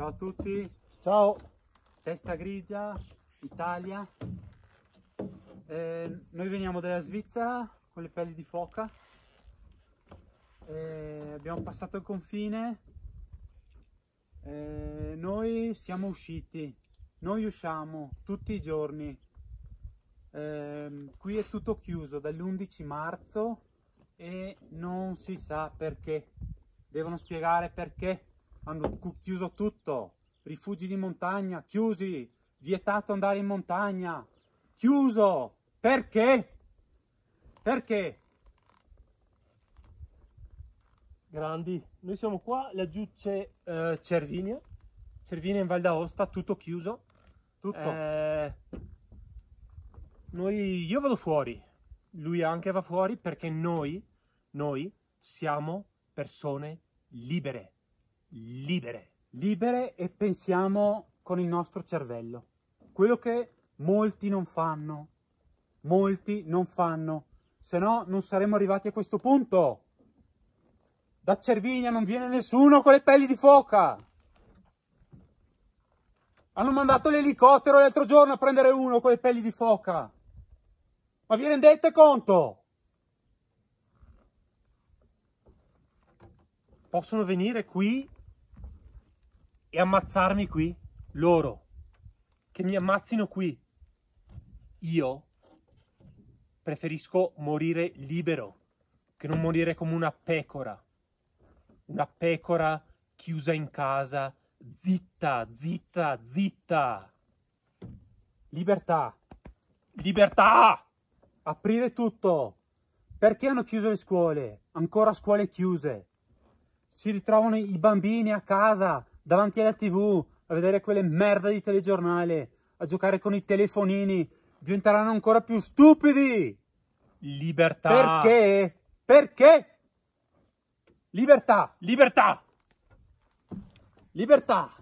Ciao a tutti. Ciao. Testa grigia, Italia. Eh, noi veniamo dalla Svizzera con le pelli di foca. Eh, abbiamo passato il confine. Eh, noi siamo usciti. Noi usciamo tutti i giorni. Ehm, qui è tutto chiuso dall'11 marzo e non si sa perché. Devono spiegare perché hanno chiuso tutto, rifugi di montagna chiusi, vietato andare in montagna, chiuso, perché? Perché? Grandi, noi siamo qua, laggiù c'è eh, Cervinia, Cervinia in Val d'Aosta, tutto chiuso, tutto. Eh, noi, io vado fuori, lui anche va fuori perché noi, noi siamo persone libere libere. Libere e pensiamo con il nostro cervello. Quello che molti non fanno. Molti non fanno. Se no non saremmo arrivati a questo punto. Da Cervinia non viene nessuno con le pelli di foca. Hanno mandato l'elicottero l'altro giorno a prendere uno con le pelli di foca. Ma vi rendete conto? Possono venire qui e ammazzarmi qui? Loro. Che mi ammazzino qui. Io preferisco morire libero che non morire come una pecora. Una pecora chiusa in casa. Zitta, zitta, zitta. Libertà. Libertà! Aprire tutto. Perché hanno chiuso le scuole? Ancora scuole chiuse. Si ritrovano i bambini a casa davanti alla tv, a vedere quelle merda di telegiornale, a giocare con i telefonini, diventeranno ancora più stupidi. Libertà. Perché? Perché? Libertà. Libertà. Libertà.